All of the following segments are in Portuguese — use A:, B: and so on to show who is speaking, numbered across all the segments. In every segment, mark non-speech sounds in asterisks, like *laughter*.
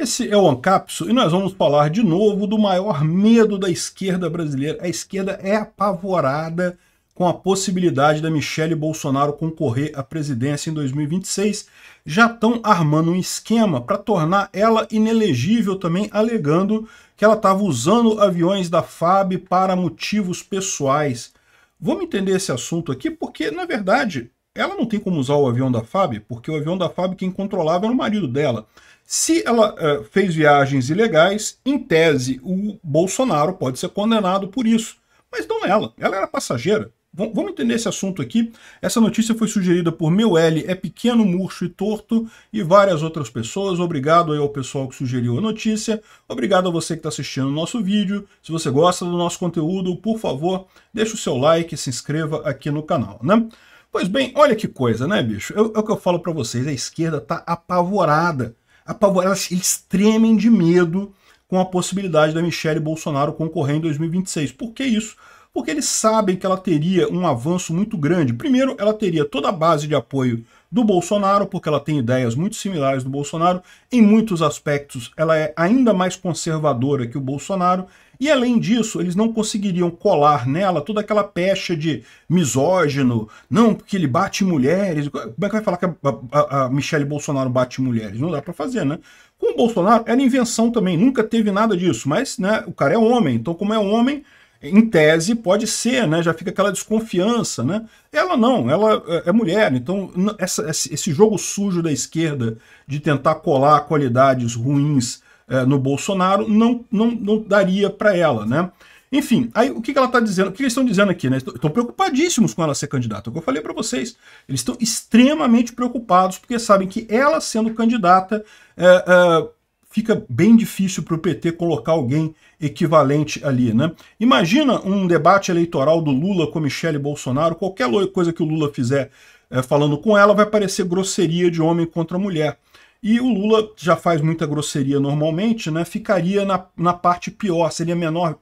A: Esse é o Ancapso e nós vamos falar de novo do maior medo da esquerda brasileira. A esquerda é apavorada com a possibilidade da Michelle Bolsonaro concorrer à presidência em 2026. Já estão armando um esquema para tornar ela inelegível também, alegando que ela estava usando aviões da FAB para motivos pessoais. Vamos entender esse assunto aqui porque, na verdade, ela não tem como usar o avião da FAB, porque o avião da FAB quem controlava era o marido dela. Se ela uh, fez viagens ilegais, em tese, o Bolsonaro pode ser condenado por isso. Mas não ela, ela era passageira. V vamos entender esse assunto aqui. Essa notícia foi sugerida por meu L, é pequeno, murcho e torto, e várias outras pessoas. Obrigado aí ao pessoal que sugeriu a notícia. Obrigado a você que está assistindo o nosso vídeo. Se você gosta do nosso conteúdo, por favor, deixe o seu like e se inscreva aqui no canal, né? Pois bem, olha que coisa, né, bicho? É o que eu falo para vocês, a esquerda está apavorada apavoradas, eles tremem de medo com a possibilidade da Michelle Bolsonaro concorrer em 2026. Por que isso? Porque eles sabem que ela teria um avanço muito grande. Primeiro, ela teria toda a base de apoio do Bolsonaro, porque ela tem ideias muito similares do Bolsonaro. Em muitos aspectos, ela é ainda mais conservadora que o Bolsonaro e além disso, eles não conseguiriam colar nela toda aquela pecha de misógino, não, porque ele bate mulheres. Como é que vai falar que a, a, a Michelle Bolsonaro bate mulheres? Não dá para fazer, né? Com o Bolsonaro era invenção também, nunca teve nada disso, mas né, o cara é homem, então como é homem, em tese pode ser, né? Já fica aquela desconfiança, né? Ela não, ela é, é mulher, então essa, esse jogo sujo da esquerda de tentar colar qualidades ruins é, no Bolsonaro não, não, não daria para ela, né? Enfim, aí o que, que ela está dizendo? O que, que eles estão dizendo aqui, né? Estão preocupadíssimos com ela ser candidata. É o que eu falei para vocês. Eles estão extremamente preocupados porque sabem que ela sendo candidata é, é, fica bem difícil para o PT colocar alguém equivalente ali, né? Imagina um debate eleitoral do Lula com Michele Bolsonaro. Qualquer coisa que o Lula fizer é, falando com ela vai parecer grosseria de homem contra mulher. E o Lula já faz muita grosseria normalmente, né? Ficaria na, na parte pior, seria menor,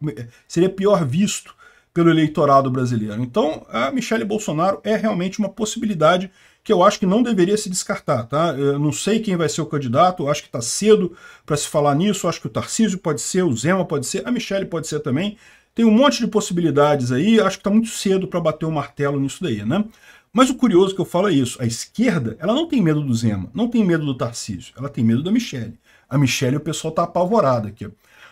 A: seria pior visto pelo eleitorado brasileiro. Então, a Michele Bolsonaro é realmente uma possibilidade que eu acho que não deveria se descartar, tá? Eu não sei quem vai ser o candidato, acho que está cedo para se falar nisso, acho que o Tarcísio pode ser, o Zema pode ser, a Michele pode ser também. Tem um monte de possibilidades aí, acho que está muito cedo para bater o martelo nisso daí, né? Mas o curioso que eu falo é isso, a esquerda, ela não tem medo do Zema, não tem medo do Tarcísio, ela tem medo da Michelle. A Michelle, o pessoal tá apavorado aqui.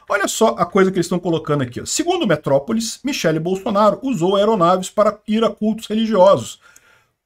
A: Olha só a coisa que eles estão colocando aqui. Ó. Segundo Metrópolis, Michelle Bolsonaro usou aeronaves para ir a cultos religiosos.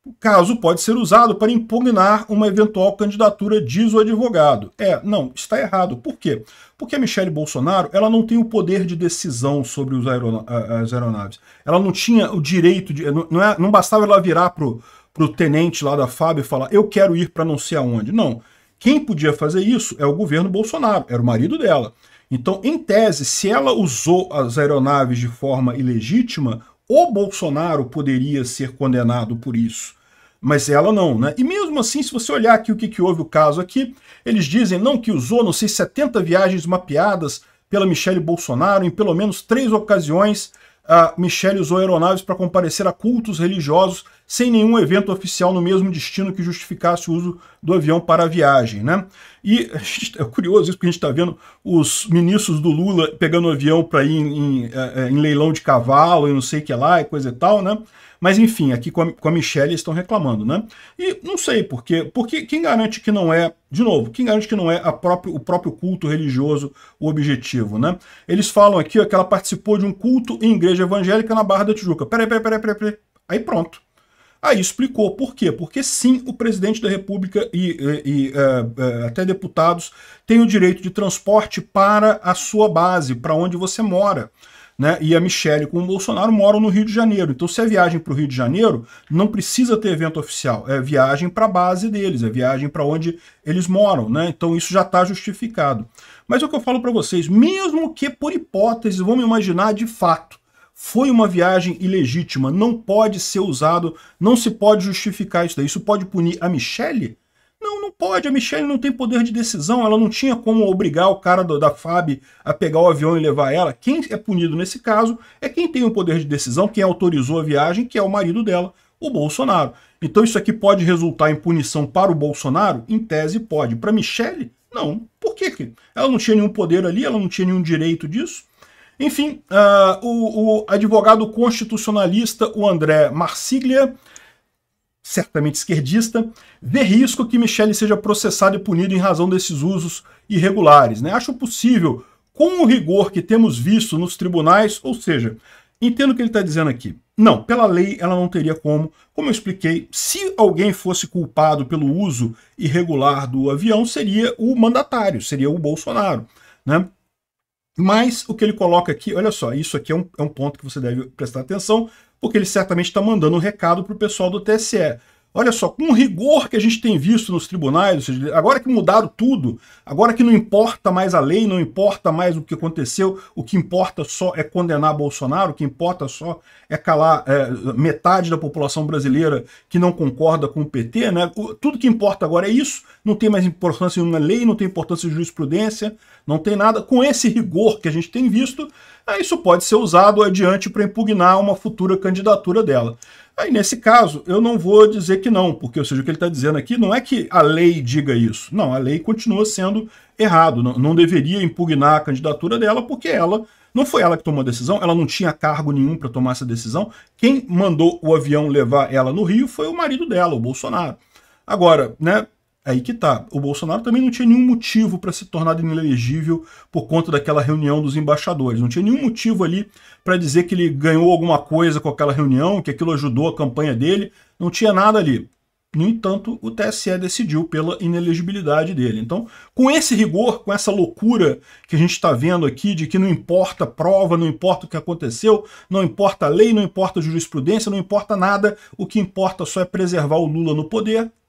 A: O caso pode ser usado para impugnar uma eventual candidatura, diz o advogado. É, não, está errado. Por quê? Porque a Michelle Bolsonaro ela não tem o poder de decisão sobre os as aeronaves. Ela não tinha o direito de. Não, não, é, não bastava ela virar para o tenente lá da FAB e falar: eu quero ir para não sei aonde. Não. Quem podia fazer isso é o governo Bolsonaro, era o marido dela. Então, em tese, se ela usou as aeronaves de forma ilegítima, o Bolsonaro poderia ser condenado por isso, mas ela não, né? E mesmo assim, se você olhar aqui o que, que houve o caso aqui, eles dizem não que usou, não sei, 70 viagens mapeadas pela Michelle Bolsonaro em pelo menos três ocasiões. A Michelle usou aeronaves para comparecer a cultos religiosos sem nenhum evento oficial no mesmo destino que justificasse o uso do avião para a viagem. Né? E *laughs* é curioso isso, porque a gente está vendo os ministros do Lula pegando o avião para ir em, em, é, é, em, leilão de cavalo e não sei o que lá e coisa e tal, né? Mas enfim, aqui com a, com a Michelle estão reclamando, né? E não sei por quê, porque quem garante que não é, de novo, quem garante que não é próprio, o próprio culto religioso o objetivo, né? Eles falam aqui ó, que ela participou de um culto em igreja evangélica na Barra da Tijuca. Peraí, peraí, peraí, peraí, peraí. Aí pronto. Aí explicou por quê. Porque sim, o presidente da República e, e, e é, é, até deputados têm o direito de transporte para a sua base, para onde você mora. Né, e a Michelle com o Bolsonaro moram no Rio de Janeiro. Então, se é viagem para o Rio de Janeiro, não precisa ter evento oficial. É viagem para a base deles, é viagem para onde eles moram. Né? Então, isso já está justificado. Mas é o que eu falo para vocês: mesmo que por hipótese, vamos imaginar de fato foi uma viagem ilegítima, não pode ser usado, não se pode justificar isso daí. Isso pode punir a Michelle? Não, não pode. A Michelle não tem poder de decisão, ela não tinha como obrigar o cara do, da FAB a pegar o avião e levar ela. Quem é punido nesse caso é quem tem o poder de decisão, quem autorizou a viagem, que é o marido dela, o Bolsonaro. Então isso aqui pode resultar em punição para o Bolsonaro? Em tese pode. Para Michelle, não. Por quê? Ela não tinha nenhum poder ali, ela não tinha nenhum direito disso. Enfim, uh, o, o, advogado constitucionalista, o André Marsiglia, certamente esquerdista, vê risco que Michele seja processado e punido em razão desses usos irregulares. Né? Acho possível, com o rigor que temos visto nos tribunais, ou seja, entendo o que ele está dizendo aqui. Não, pela lei ela não teria como. Como eu expliquei, se alguém fosse culpado pelo uso irregular do avião, seria o mandatário, seria o Bolsonaro. Né? Mas o que ele coloca aqui, olha só, isso aqui é um, é um ponto que você deve prestar atenção, porque ele certamente está mandando um recado para o pessoal do TSE. Olha só, com o rigor que a gente tem visto nos tribunais, ou seja, agora que mudaram tudo, agora que não importa mais a lei, não importa mais o que aconteceu, o que importa só é condenar Bolsonaro, o que importa só é calar é, metade da população brasileira que não concorda com o PT, né? O, tudo que importa agora é isso, não tem mais importância nenhuma lei, não tem importância de jurisprudência, não tem nada. Com esse rigor que a gente tem visto, é, isso pode ser usado adiante para impugnar uma futura candidatura dela. Aí, nesse caso, eu não vou dizer que não, porque, ou seja, o que ele está dizendo aqui não é que a lei diga isso. Não, a lei continua sendo errado. Não, não deveria impugnar a candidatura dela, porque ela não foi ela que tomou a decisão, ela não tinha cargo nenhum para tomar essa decisão. Quem mandou o avião levar ela no Rio foi o marido dela, o Bolsonaro. Agora, né, Aí que tá. O Bolsonaro também não tinha nenhum motivo para se tornar inelegível por conta daquela reunião dos embaixadores. Não tinha nenhum motivo ali para dizer que ele ganhou alguma coisa com aquela reunião, que aquilo ajudou a campanha dele. Não tinha nada ali. No entanto, o TSE decidiu pela inelegibilidade dele. Então, com esse rigor, com essa loucura que a gente está vendo aqui, de que não importa prova, não importa o que aconteceu, não importa a lei, não importa a jurisprudência, não importa nada, o que importa só é preservar o Lula no poder,